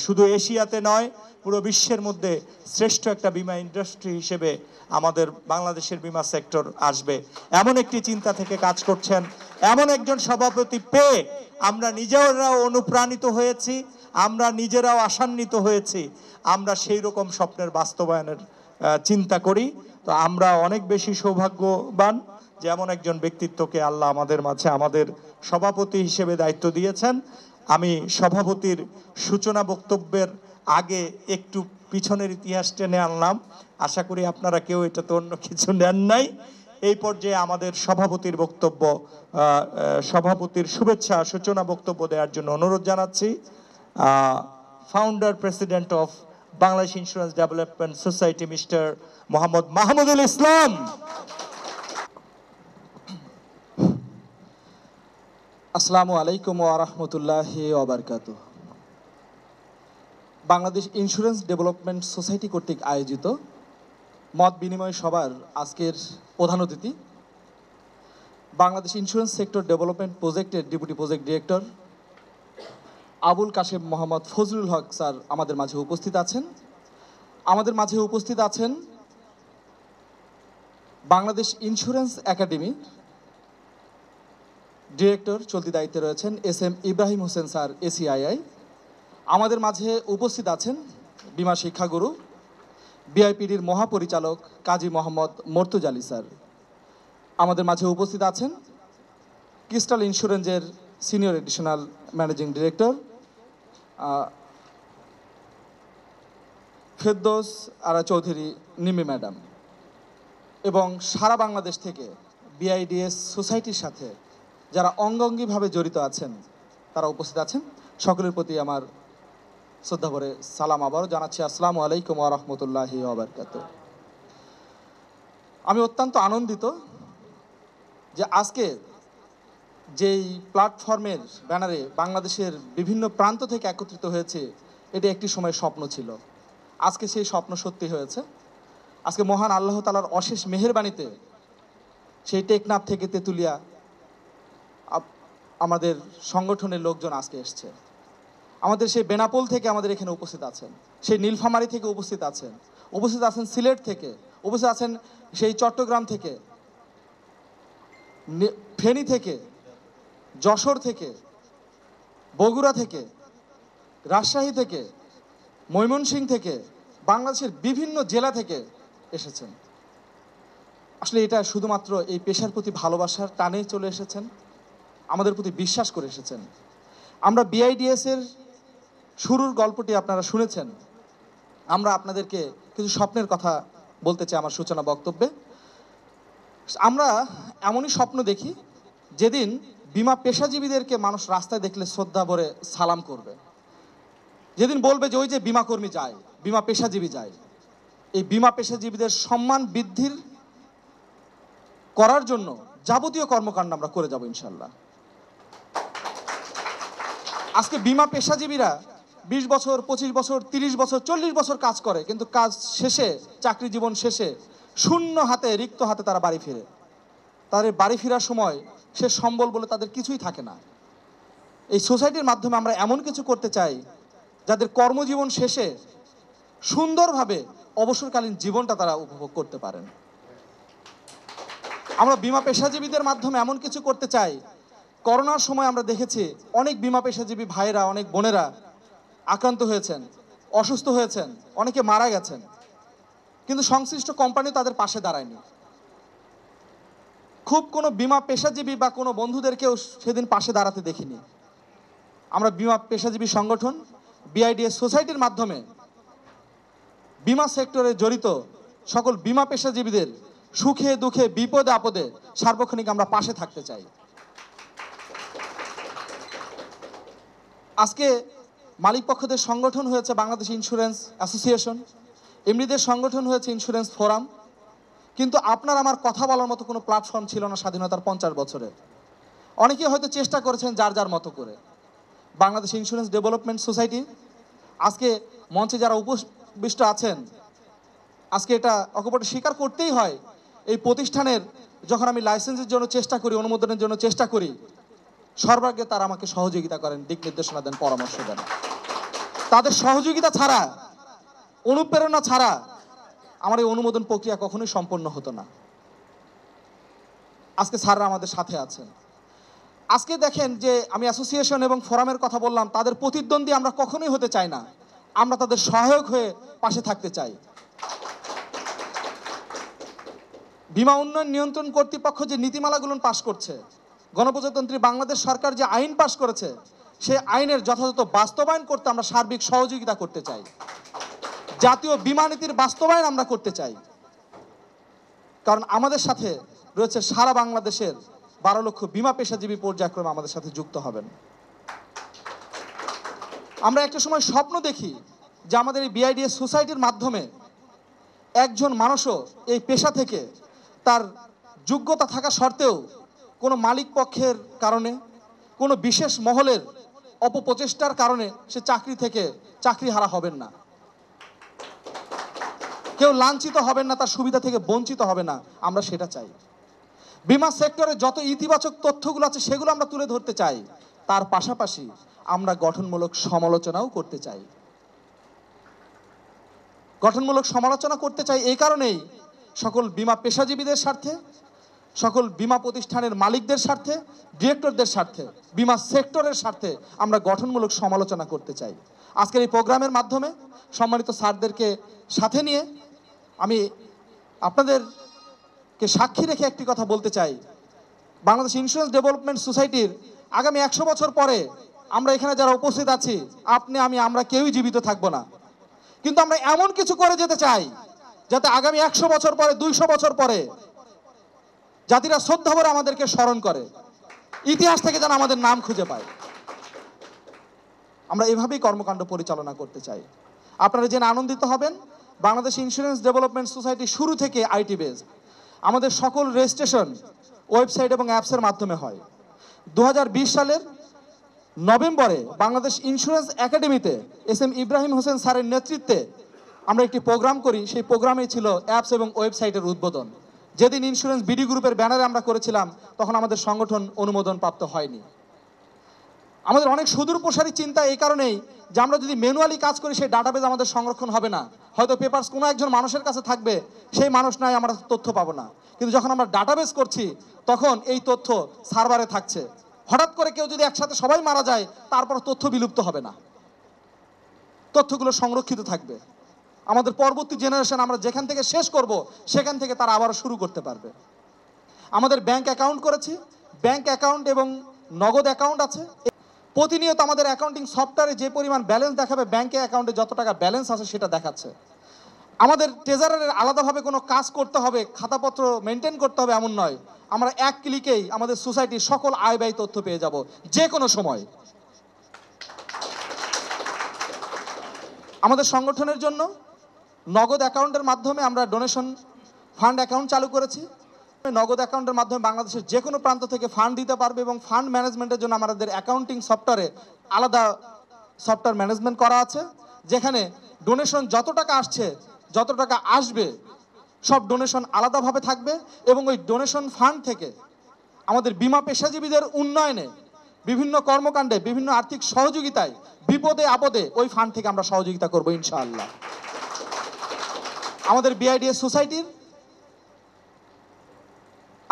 শুধু এশিয়াতে নয় পুরো বিশ্বের মধ্যে শ্রেষ্ঠ একটা বিমা ইন্ডাস্ট্রি হিসেবে আমাদের বাংলাদেশের বিমা সেক্টর আসবে এমন একটি চিন্তা থেকে কাজ করছেন এমন একজন সভাপতি পেয়ে আমরা নিজেরাও অনুপ্রাণিত হয়েছি আমরা নিজেরাও আশান্বিত হয়েছি আমরা সেই রকম স্বপ্নের বাস্তবায়নের চিন্তা করি তো আমরা অনেক বেশি সৌভাগ্যবান যেমন একজন ব্যক্তিত্বকে আল্লাহ আমাদের মাঝে আমাদের সভাপতি হিসেবে দায়িত্ব দিয়েছেন আমি সভাপতির সূচনা বক্তব্যের আগে একটু পিছনের ইতিহাস টেনে আনলাম আশা করি আপনারা কেউ এটা তো অন্য কিছু নেন নাই এই পর্যায়ে আমাদের সভাপতির বক্তব্য সভাপতির শুভেচ্ছা সূচনা বক্তব্য দেওয়ার জন্য অনুরোধ জানাচ্ছি founder president of Bangladesh Insurance Development Society mister Mohammad Mahmudul Islam আসসালামু আলাইকুম ওরহমতুল্লাহ ওবরকাত বাংলাদেশ ইন্স্যুরেন্স ডেভেলপমেন্ট সোসাইটি কর্তৃক আয়োজিত মত বিনিময় সভার আজকের প্রধান অতিথি বাংলাদেশ ইন্স্যুরেন্স সেক্টর ডেভেলপমেন্ট প্রজেক্টের deputy project director Abul Kashem Mohammad Fazlul Haque sir আমাদের মাঝে উপস্থিত আছেন আমাদের মাঝে উপস্থিত আছেন বাংলাদেশ ইন্স্যুরেন্স একাডেমি ডিরেক্টর চলতি দায়িত্বে রয়েছেন S M Ibrahim Hossain sir ACII আমাদের মাঝে উপস্থিত আছেন বিমা শিক্ষাগুরু বিআইপিডির মহাপরিচালক কাজী মোহাম্মদ মর্তুজালি স্যার আমাদের মাঝে উপস্থিত আছেন ক্রিস্টাল ইন্স্যুরেন্সের senior additional managing director Ferdous Ara Chowdhury Nimi madam এবং সারা বাংলাদেশ থেকে বিআইডিএস সোসাইটির সাথে যারা অঙ্গঙ্গিভাবে জড়িত আছেন তারা উপস্থিত আছেন সকলের প্রতি আমার শ্রদ্ধাভরে সালাম আবারও জানাচ্ছি আসসালামু আলাইকুম আরহামতুল্লাহি আবরকাত আমি অত্যন্ত আনন্দিত যে আজকে যেই প্ল্যাটফর্মের ব্যানারে বাংলাদেশের বিভিন্ন প্রান্ত থেকে একত্রিত হয়েছে এটি একটি সময় স্বপ্ন ছিল আজকে সেই স্বপ্ন সত্যি হয়েছে আজকে মহান আল্লাহ তালার অশেষ মেহেরবাণীতে সেই টেকনাফ থেকে তেঁতুলিয়া আমাদের সংগঠনের লোকজন আজকে এসছে আমাদের সেই বেনাপোল থেকে আমাদের এখানে উপস্থিত আছেন সেই নীলফামারি থেকে উপস্থিত আছেন উপস্থিত আছেন সিলেট থেকে উপস্থিত আছেন সেই চট্টগ্রাম থেকে ফেনী থেকে যশোর থেকে বগুড়া থেকে রাজশাহী থেকে ময়মনসিংহ থেকে বাংলাদেশের বিভিন্ন জেলা থেকে এসেছেন আসলে এটা শুধুমাত্র এই পেশার প্রতি ভালোবাসার টানে চলে এসেছেন আমাদের প্রতি বিশ্বাস করে এসেছেন আমরা বিআইডিএসের শুরুর গল্পটি আপনারা শুনেছেন আমরা আপনাদেরকে কিছু স্বপ্নের কথা বলতে চাই আমার সূচনা বক্তব্যে আমরা এমনই স্বপ্ন দেখি যেদিন বিমা পেশাজীবীদেরকে মানুষ রাস্তায় দেখলে শ্রদ্ধা ভরে সালাম করবে যেদিন বলবে যে ওই যে বিমা কর্মী যায় বিমা পেশাজীবী যায় এই বিমা পেশাজীবীদের সম্মান বৃদ্ধির করার জন্য যাবতীয় কর্মকাণ্ড আমরা করে যাব ইনশাল্লাহ আজকে বিমা পেশাজীবীরা বিশ বছর পঁচিশ বছর ৩০ বছর চল্লিশ বছর কাজ করে কিন্তু কাজ শেষে চাকরি জীবন শেষে শূন্য হাতে রিক্ত হাতে তারা বাড়ি ফিরে তাদের বাড়ি ফেরার সময় সে সম্বল বলে তাদের কিছুই থাকে না এই সোসাইটির মাধ্যমে আমরা এমন কিছু করতে চাই যাদের কর্মজীবন শেষে সুন্দরভাবে অবসরকালীন জীবনটা তারা উপভোগ করতে পারেন আমরা বিমা পেশাজীবীদের মাধ্যমে এমন কিছু করতে চাই করোনার সময় আমরা দেখেছি অনেক বিমা পেশাজীবী ভাইরা অনেক বোনেরা আক্রান্ত হয়েছেন অসুস্থ হয়েছেন অনেকে মারা গেছেন কিন্তু সংশ্লিষ্ট কোম্পানি তাদের পাশে দাঁড়ায়নি খুব কোনো বিমা পেশাজীবী বা কোনো বন্ধুদেরকেও সেদিন পাশে দাঁড়াতে দেখিনি আমরা বিমা পেশাজীবী সংগঠন বিআইডিএস সোসাইটির মাধ্যমে বিমা সেক্টরে জড়িত সকল বিমা পেশাজীবীদের সুখে দুঃখে বিপদে আপদে সার্বক্ষণিক আমরা পাশে থাকতে চাই আজকে মালিকপক্ষদের সংগঠন হয়েছে বাংলাদেশ ইন্স্যুরেন্স অ্যাসোসিয়েশন এমনিদের সংগঠন হয়েছে ইন্স্যুরেন্স ফোরাম কিন্তু আপনার আমার কথা বলার মতো কোনো প্ল্যাটফর্ম ছিল না স্বাধীনতার পঞ্চাশ বছরে অনেকে হয়তো চেষ্টা করেছেন যার যার মতো করে বাংলাদেশ ইন্স্যুরেন্স ডেভেলপমেন্ট সোসাইটি আজকে মঞ্চে যারা উপবিষ্ট আছেন আজকে এটা অকপট স্বীকার করতেই হয় এই প্রতিষ্ঠানের যখন আমি লাইসেন্সের জন্য চেষ্টা করি অনুমোদনের জন্য চেষ্টা করি সর্বাগ্রে তারা আমাকে সহযোগিতা করেন দিক নির্দেশনা দেন পরামর্শ দেন তাদের সহযোগিতা ছাড়া অনুপ্রেরণা ছাড়া আমার এই অনুমোদন প্রক্রিয়া কখনোই সম্পন্ন হতো না আজকে স্যাররা আমাদের সাথে আছেন আজকে দেখেন যে আমি অ্যাসোসিয়েশন এবং ফোরামের কথা বললাম তাদের প্রতিদ্বন্দ্বী আমরা কখনোই হতে চাই না আমরা তাদের সহায়ক হয়ে পাশে থাকতে চাই বিমা উন্নয়ন নিয়ন্ত্রণ কর্তৃপক্ষ যে নীতিমালাগুলো পাশ করছে গণপ্রজাতন্ত্রী বাংলাদেশ সরকার যে আইন পাশ করেছে সেই আইনের যথাযথ বাস্তবায়ন করতে আমরা সার্বিক সহযোগিতা করতে চাই জাতীয় বিমা নীতির বাস্তবায়ন আমরা করতে চাই কারণ আমাদের সাথে রয়েছে সারা বাংলাদেশের বারো লক্ষ বিমা পেশাজীবী পর্যায়ক্রমে আমাদের সাথে যুক্ত হবেন আমরা একটা সময় স্বপ্ন দেখি যে আমাদের এই বিআইডিএস সোসাইটির মাধ্যমে একজন মানুষও এই পেশা থেকে তার যোগ্যতা থাকা সত্ত্বেও কোনো মালিক পক্ষের কারণে কোনো বিশেষ মহলের অপপ্রচেষ্টার কারণে সে চাকরি থেকে চাকরি হারা হবেন না কেউ লাঞ্ছিত হবেন না তার সুবিধা থেকে বঞ্চিত হবে না আমরা সেটা চাই বিমা সেক্টরে যত ইতিবাচক তথ্যগুলো আছে সেগুলো আমরা তুলে ধরতে চাই তার পাশাপাশি আমরা গঠনমূলক সমালোচনাও করতে চাই গঠনমূলক সমালোচনা করতে চাই এই কারণেই সকল বিমা পেশাজীবীদের স্বার্থে সকল বিমা প্রতিষ্ঠানের মালিকদের স্বার্থে ডিরেক্টরদের স্বার্থে বিমা সেক্টরের স্বার্থে আমরা গঠনমূলক সমালোচনা করতে চাই আজকের এই প্রোগ্রামের মাধ্যমে সম্মানিত স্যারদেরকে সাথে নিয়ে আমি আপনাদেরকে সাক্ষী রেখে একটি কথা বলতে চাই বাংলাদেশ ইন্স্যুরেন্স ডেভেলপমেন্ট সোসাইটির আগামী একশো বছর পরে আমরা এখানে যারা উপস্থিত আছি আপনি আমি আমরা কেউই জীবিত থাকব না কিন্তু আমরা এমন কিছু করে যেতে চাই যাতে আগামী একশো বছর পরে দুইশো বছর পরে জাতিরা শ্রদ্ধা করে আমাদেরকে স্মরণ করে ইতিহাস থেকে যেন আমাদের নাম খুঁজে পায় আমরা এভাবেই কর্মকাণ্ড পরিচালনা করতে চাই আপনারা যেন আনন্দিত হবেন বাংলাদেশ ইন্স্যুরেন্স ডেভেলপমেন্ট সোসাইটি শুরু থেকে আইটি বেজ আমাদের সকল রেজিস্ট্রেশন ওয়েবসাইট এবং অ্যাপসের মাধ্যমে হয় দু সালের নভেম্বরে বাংলাদেশ ইন্স্যুরেন্স একাডেমিতে এস এম ইব্রাহিম হোসেন স্যারের নেতৃত্বে আমরা একটি প্রোগ্রাম করি সেই প্রোগ্রামে ছিল অ্যাপস এবং ওয়েবসাইটের উদ্বোধন যেদিন ইন্স্যুরেন্স বিডি গ্রুপের ব্যানারে আমরা করেছিলাম তখন আমাদের সংগঠন অনুমোদন প্রাপ্ত হয়নি আমাদের অনেক সুদূর প্রসারী চিন্তা এই কারণেই যে আমরা যদি ম্যানুয়ালি কাজ করি সেই ডাটাবেজ আমাদের সংরক্ষণ হবে না হয়তো পেপার্স কোনো একজন মানুষের কাছে থাকবে সেই মানুষ নয় আমরা তথ্য পাবো না কিন্তু যখন আমরা ডাটাবেজ করছি তখন এই তথ্য সার্ভারে থাকছে হঠাৎ করে কেউ যদি একসাথে সবাই মারা যায় তারপর তথ্য বিলুপ্ত হবে না তথ্যগুলো সংরক্ষিত থাকবে আমাদের পরবর্তী জেনারেশন আমরা যেখান থেকে শেষ করব সেখান থেকে তারা আবারও শুরু করতে পারবে আমাদের ব্যাংক অ্যাকাউন্ট করেছি ব্যাংক অ্যাকাউন্ট এবং নগদ অ্যাকাউন্ট আছে প্রতিনিয়ত আমাদের অ্যাকাউন্টিং সফটওয়্যারে যে পরিমাণ ব্যালেন্স দেখাবে ব্যাংকে অ্যাকাউন্টে যত টাকা ব্যালেন্স আছে সেটা দেখাচ্ছে আমাদের ট্রেজারের আলাদাভাবে কোনো কাজ করতে হবে খাতাপত্র মেনটেন করতে হবে এমন নয় আমরা এক ক্লিকেই আমাদের সোসাইটির সকল আয় ব্যয় তথ্য পেয়ে যাব যে কোনো সময় আমাদের সংগঠনের জন্য নগদ অ্যাকাউন্টের মাধ্যমে আমরা ডোনেশন ফান্ড অ্যাকাউন্ট চালু করেছি নগদ অ্যাকাউন্টের মাধ্যমে বাংলাদেশের যে কোনো প্রান্ত থেকে ফান্ড দিতে পারবে এবং ফান্ড ম্যানেজমেন্টের জন্য আমাদের অ্যাকাউন্টিং সফটওয়্যারে আলাদা সফটওয়্যার ম্যানেজমেন্ট করা আছে যেখানে ডোনেশন যত টাকা আসছে যত টাকা আসবে সব ডোনেশন আলাদাভাবে থাকবে এবং ওই ডোনেশন ফান্ড থেকে আমাদের বিমা পেশাজীবীদের উন্নয়নে বিভিন্ন কর্মকাণ্ডে বিভিন্ন আর্থিক সহযোগিতায় বিপদে আপদে ওই ফান্ড থেকে আমরা সহযোগিতা করবো ইনশাআল্লাহ আমাদের বিআইডিএস সোসাইটির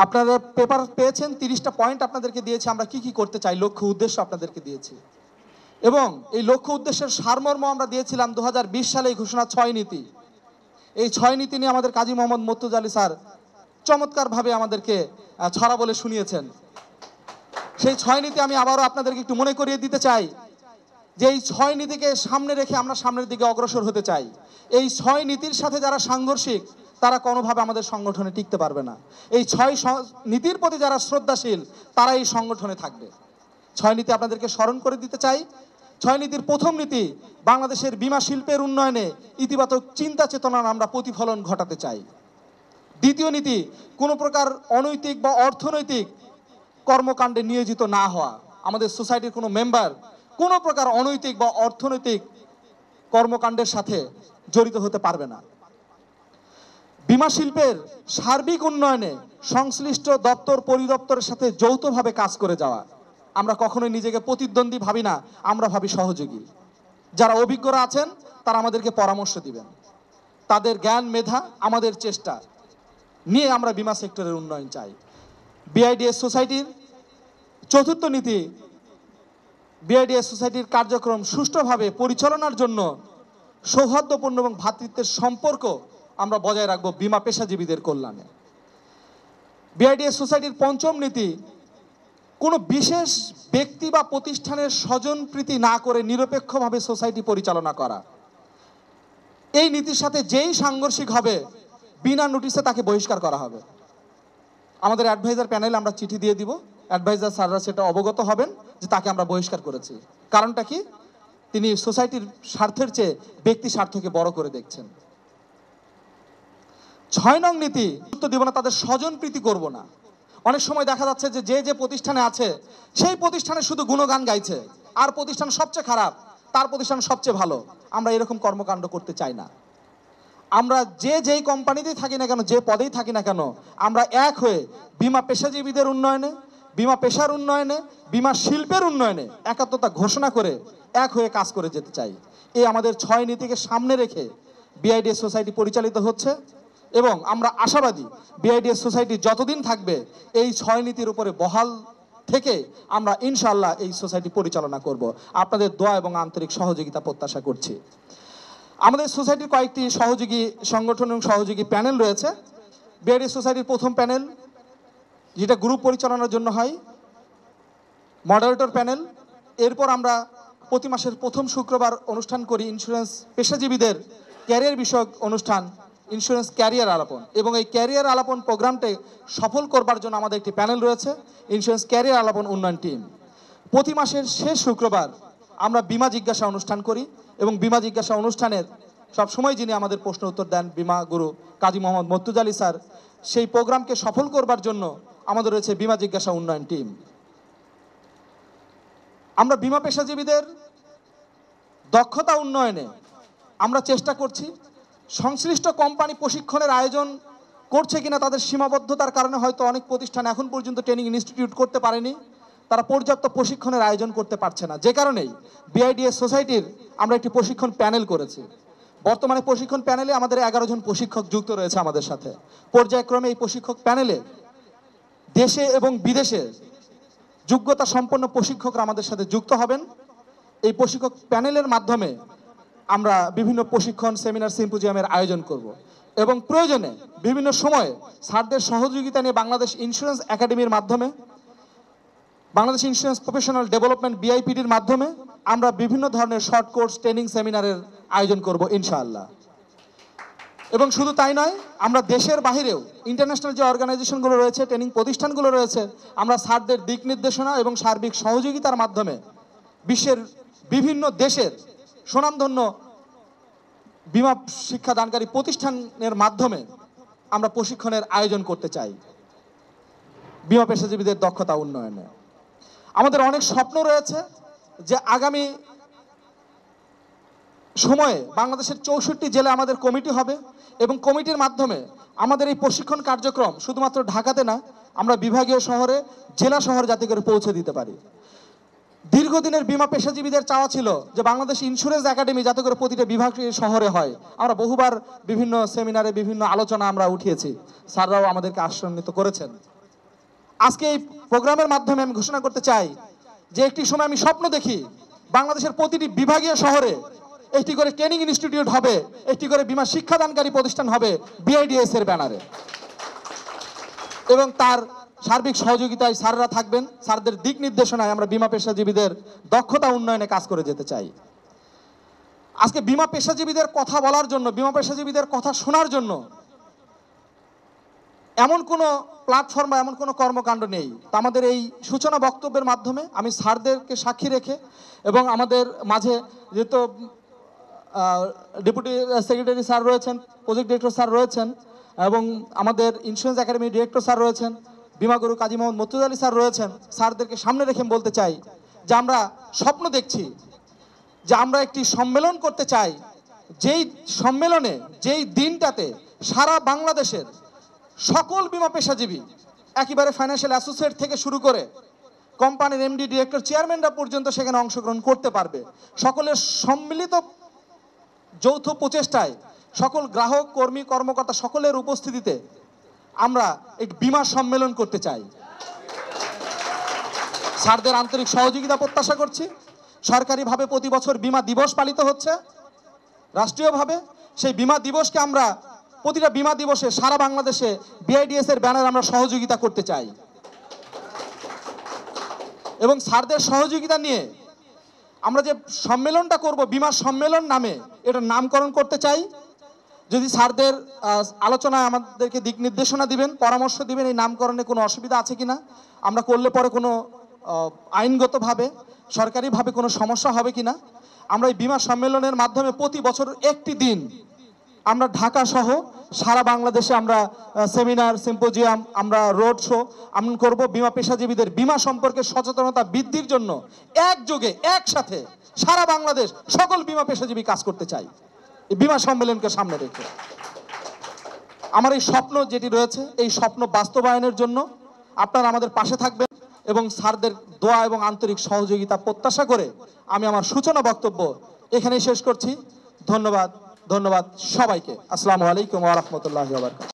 আপনারা পেপার পেয়েছেন তিরিশটা পয়েন্ট আপনাদেরকে দিয়েছি আমরা কি কি করতে চাই লক্ষ্য উদ্দেশ্য আপনাদেরকে দিয়েছি এবং এই লক্ষ্য উদ্দেশ্যের সারমর্ম আমরা দিয়েছিলাম দু সালে এই ঘোষণা ছয় নীতি এই ছয় নীতি নিয়ে আমাদের কাজী মোহাম্মদ মোত্তুজ আলী স্যার চমৎকারভাবে আমাদেরকে ছড়া বলে শুনিয়েছেন সেই ছয় নীতি আমি আবারও আপনাদেরকে একটু মনে করিয়ে দিতে চাই যে এই ছয় নীতিকে সামনে রেখে আমরা সামনের দিকে অগ্রসর হতে চাই এই ছয় নীতির সাথে যারা সাংঘর্ষিক তারা কোনোভাবে আমাদের সংগঠনে টিকতে পারবে না এই ছয় নীতির প্রতি যারা শ্রদ্ধাশীল তারা এই সংগঠনে থাকবে ছয় নীতি আপনাদেরকে স্মরণ করে দিতে চাই ছয় নীতির প্রথম নীতি বাংলাদেশের বিমা শিল্পের উন্নয়নে ইতিবাচক চিন্তা চেতনার আমরা প্রতিফলন ঘটাতে চাই দ্বিতীয় নীতি কোনো প্রকার অনৈতিক বা অর্থনৈতিক কর্মকাণ্ডে নিয়োজিত না হওয়া আমাদের সোসাইটির কোনো মেম্বার কোনো প্রকার অনৈতিক বা অর্থনৈতিক কর্মকাণ্ডের সাথে জড়িত হতে পারবে না বিমা শিল্পের সার্বিক উন্নয়নে সংশ্লিষ্ট দপ্তর পরিদপ্তরের সাথে যৌথভাবে কাজ করে যাওয়া আমরা কখনোই নিজেকে প্রতিদ্বন্দ্বী ভাবি না আমরা ভাবি সহযোগী যারা অভিজ্ঞরা আছেন তারা আমাদেরকে পরামর্শ দিবেন তাদের জ্ঞান মেধা আমাদের চেষ্টা নিয়ে আমরা বিমা সেক্টরের উন্নয়ন চাই বিআইডিএস সোসাইটির চতুর্থ নীতি বিআইডিএস সোসাইটির কার্যক্রম সুষ্ঠুভাবে পরিচালনার জন্য সৌহার্দ্যপূর্ণ এবং ভ্রাতৃত্বের সম্পর্ক আমরা বজায় রাখবো বিমা পেশাজীবীদের কল্যাণে বিআইডিএস সোসাইটির পঞ্চম নীতি কোনো বিশেষ ব্যক্তি বা প্রতিষ্ঠানের স্বজনপ্রীতি না করে নিরপেক্ষভাবে সোসাইটি পরিচালনা করা এই নীতির সাথে যেই সাংঘর্ষিক হবে বিনা নোটিশে তাকে বহিষ্কার করা হবে আমাদের অ্যাডভাইজার প্যানেলে আমরা চিঠি দিয়ে দিব অ্যাডভাইজার স্যাররা সেটা অবগত হবেন যে তাকে আমরা বহিষ্কার করেছি কারণটা কি তিনি সোসাইটির স্বার্থের চেয়ে ব্যক্তি স্বার্থকে বড় করে দেখছেন ছয় নং নীতি গুরুত্ব দিব না তাদের স্বজন প্রীতি করব না অনেক সময় দেখা যাচ্ছে যে যে যে প্রতিষ্ঠানে আছে সেই প্রতিষ্ঠানে শুধু গুণগান গাইছে আর প্রতিষ্ঠান সবচেয়ে খারাপ তার প্রতিষ্ঠান সবচেয়ে ভালো আমরা এরকম কর্মকাণ্ড করতে চাই না আমরা যে যেই কোম্পানিতেই থাকি না কেন যে পদেই থাকি না কেন আমরা এক হয়ে বিমা পেশাজীবীদের উন্নয়নে বিমা পেশার উন্নয়নে বিমা শিল্পের উন্নয়নে একাত্মতা ঘোষণা করে এক হয়ে কাজ করে যেতে চাই এই আমাদের ছয় নীতিকে সামনে রেখে বিআইডি সোসাইটি পরিচালিত হচ্ছে এবং আমরা আশাবাদী বিআইডিএস সোসাইটি যতদিন থাকবে এই ছয় নীতির উপরে বহাল থেকে আমরা ইনশাল্লাহ এই সোসাইটি পরিচালনা করব আপনাদের দোয়া এবং আন্তরিক সহযোগিতা প্রত্যাশা করছি আমাদের সোসাইটির কয়েকটি সহযোগী সংগঠন এবং সহযোগী প্যানেল রয়েছে বিআইডি সোসাইটির প্রথম প্যানেল যেটা গ্রুপ পরিচালনার জন্য হয় মডারেটর প্যানেল এরপর আমরা প্রতি মাসের প্রথম শুক্রবার অনুষ্ঠান করি ইন্স্যুরেন্স পেশাজীবীদের ক্যারিয়ার বিষয়ক অনুষ্ঠান ইন্স্যুরেন্স ক্যারিয়ার আলাপন এবং এই ক্যারিয়ার আলাপন প্রোগ্রামটি সফল করবার জন্য আমাদের একটি প্যানেল রয়েছে ইন্স্যুরেন্স ক্যারিয়ার আলাপন উন্নয়ন টিম প্রতি মাসের শেষ শুক্রবার আমরা বিমা জিজ্ঞাসা অনুষ্ঠান করি এবং বিমা জিজ্ঞাসা অনুষ্ঠানের সব সময় যিনি আমাদের প্রশ্ন উত্তর দেন বিমা গুরু কাজী মোহাম্মদ মত্তুজ আলী স্যার সেই প্রোগ্রামকে সফল করবার জন্য আমাদের রয়েছে বিমা জিজ্ঞাসা উন্নয়ন টিম আমরা বিমা পেশাজীবীদের দক্ষতা উন্নয়নে আমরা চেষ্টা করছি সংশ্লিষ্ট কোম্পানি প্রশিক্ষণের আয়োজন করছে কিনা তাদের সীমাবদ্ধতার কারণে হয়তো অনেক প্রতিষ্ঠান এখন পর্যন্ত ট্রেনিং ইনস্টিটিউট করতে পারেনি তারা পর্যাপ্ত প্রশিক্ষণের আয়োজন করতে পারছে না যে কারণেই বিআইডিএস সোসাইটির আমরা একটি প্রশিক্ষণ প্যানেল করেছি বর্তমানে প্রশিক্ষণ প্যানেলে আমাদের এগারো জন প্রশিক্ষক যুক্ত রয়েছে আমাদের সাথে পর্যায়ক্রমে এই প্রশিক্ষক প্যানেলে দেশে এবং বিদেশে যোগ্যতা সম্পন্ন প্রশিক্ষকরা আমাদের সাথে যুক্ত হবেন এই প্রশিক্ষক প্যানেলের মাধ্যমে আমরা বিভিন্ন প্রশিক্ষণ সেমিনার সিম্পোজিয়ামের আয়োজন করব। এবং প্রয়োজনে বিভিন্ন সময়ে স্যারদের সহযোগিতা নিয়ে বাংলাদেশ ইন্স্যুরেন্স একাডেমির মাধ্যমে বাংলাদেশ ইন্স্যুরেন্স প্রফেশনাল ডেভেলপমেন্ট বিআইপিডির মাধ্যমে আমরা বিভিন্ন ধরনের শর্ট কোর্স ট্রেনিং সেমিনারের আয়োজন করব ইনশাআল্লাহ এবং শুধু তাই নয় আমরা দেশের বাহিরেও ইন্টারন্যাশনাল যে অর্গানাইজেশনগুলো রয়েছে ট্রেনিং প্রতিষ্ঠানগুলো রয়েছে আমরা স্যারদের দিক নির্দেশনা এবং সার্বিক সহযোগিতার মাধ্যমে বিশ্বের বিভিন্ন দেশের সুনামধন্য বিমা শিক্ষাদানকারী প্রতিষ্ঠানের মাধ্যমে আমরা প্রশিক্ষণের আয়োজন করতে চাই বিমা পেশাজীবীদের দক্ষতা উন্নয়নে আমাদের অনেক স্বপ্ন রয়েছে যে আগামী সময়ে বাংলাদেশের চৌষট্টি জেলা আমাদের কমিটি হবে এবং কমিটির মাধ্যমে আমাদের এই প্রশিক্ষণ কার্যক্রম শুধুমাত্র ঢাকাতে না আমরা বিভাগীয় শহরে জেলা শহর জাতি করে পৌঁছে দিতে পারি দীর্ঘদিনের বিমা পেশাজীবীদের চাওয়া ছিল যে বাংলাদেশ ইন্স্যুরেন্স একাডেমি যাতে করে প্রতিটা বিভাগ শহরে হয় আমরা বহুবার বিভিন্ন সেমিনারে বিভিন্ন আলোচনা আমরা উঠিয়েছি স্যাররাও আমাদেরকে আশ্রমিত করেছেন আজকে এই প্রোগ্রামের মাধ্যমে আমি ঘোষণা করতে চাই যে একটি সময় আমি স্বপ্ন দেখি বাংলাদেশের প্রতিটি বিভাগীয় শহরে একটি করে ট্রেনিং ইনস্টিটিউট হবে একটি করে বিমা শিক্ষাদানকারী প্রতিষ্ঠান হবে বিআইডিএস এর ব্যানারে এবং তার সার্বিক সহযোগিতায় স্যাররা থাকবেন স্যারদের দিক নির্দেশনায় আমরা বিমা পেশাজীবীদের দক্ষতা উন্নয়নে কাজ করে যেতে চাই আজকে বিমা পেশাজীবীদের কথা বলার জন্য বিমা পেশাজীবীদের কথা শোনার জন্য এমন কোনো প্ল্যাটফর্ম বা এমন কোনো কর্মকাণ্ড নেই তা আমাদের এই সূচনা বক্তব্যের মাধ্যমে আমি স্যারদেরকে সাক্ষী রেখে এবং আমাদের মাঝে যেহেতু ডেপুটি সেক্রেটারি স্যার রয়েছেন প্রজেক্ট ডিরেক্টর স্যার রয়েছেন এবং আমাদের ইন্স্যুরেন্স একাডেমি ডিরেক্টর স্যার রয়েছেন বিমাগুরু কাজী মোহাম্মদ মতুদ আলী স্যার রয়েছেন স্যারদেরকে সামনে রেখে বলতে চাই যে আমরা স্বপ্ন দেখছি যে আমরা একটি সম্মেলন করতে চাই যেই সম্মেলনে যেই দিনটাতে সারা বাংলাদেশের সকল বিমা পেশাজীবী একেবারে ফাইন্যান্সিয়াল অ্যাসোসিয়েট থেকে শুরু করে কোম্পানির এমডি ডিরেক্টর চেয়ারম্যানরা পর্যন্ত সেখানে অংশগ্রহণ করতে পারবে সকলের সম্মিলিত যৌথ প্রচেষ্টায় সকল গ্রাহক কর্মী কর্মকর্তা সকলের উপস্থিতিতে আমরা এক বিমা সম্মেলন করতে চাই স্যারদের আন্তরিক সহযোগিতা প্রত্যাশা করছি সরকারিভাবে প্রতি বছর বিমা দিবস পালিত হচ্ছে রাষ্ট্রীয়ভাবে সেই বিমা দিবসকে আমরা প্রতিটা বিমা দিবসে সারা বাংলাদেশে বিআইডিএস এর ব্যানার আমরা সহযোগিতা করতে চাই এবং স্যারদের সহযোগিতা নিয়ে আমরা যে সম্মেলনটা করব বিমা সম্মেলন নামে এটার নামকরণ করতে চাই যদি স্যারদের আলোচনায় আমাদেরকে দিক নির্দেশনা দিবেন পরামর্শ দিবেন এই নামকরণে কোনো অসুবিধা আছে কিনা আমরা করলে পরে কোনো আইনগতভাবে সরকারিভাবে কোনো সমস্যা হবে কিনা আমরা এই বিমা সম্মেলনের মাধ্যমে প্রতি বছর একটি দিন আমরা ঢাকা সহ সারা বাংলাদেশে আমরা সেমিনার সিম্পোজিয়াম আমরা রোড শো আমি করব বিমা পেশাজীবীদের বিমা সম্পর্কে সচেতনতা বৃদ্ধির জন্য একযোগে একসাথে সারা বাংলাদেশ সকল বিমা পেশাজীবী কাজ করতে চাই বিমা সম্মেলনকে সামনে রেখে আমার এই স্বপ্ন যেটি রয়েছে এই স্বপ্ন বাস্তবায়নের জন্য আপনারা আমাদের পাশে থাকবেন এবং স্যারদের দোয়া এবং আন্তরিক সহযোগিতা প্রত্যাশা করে আমি আমার সূচনা বক্তব্য এখানেই শেষ করছি ধন্যবাদ ধন্যবাদ সবাইকে আসসালামু আলাইকুম ওরহমতুল্লাহ বারকাত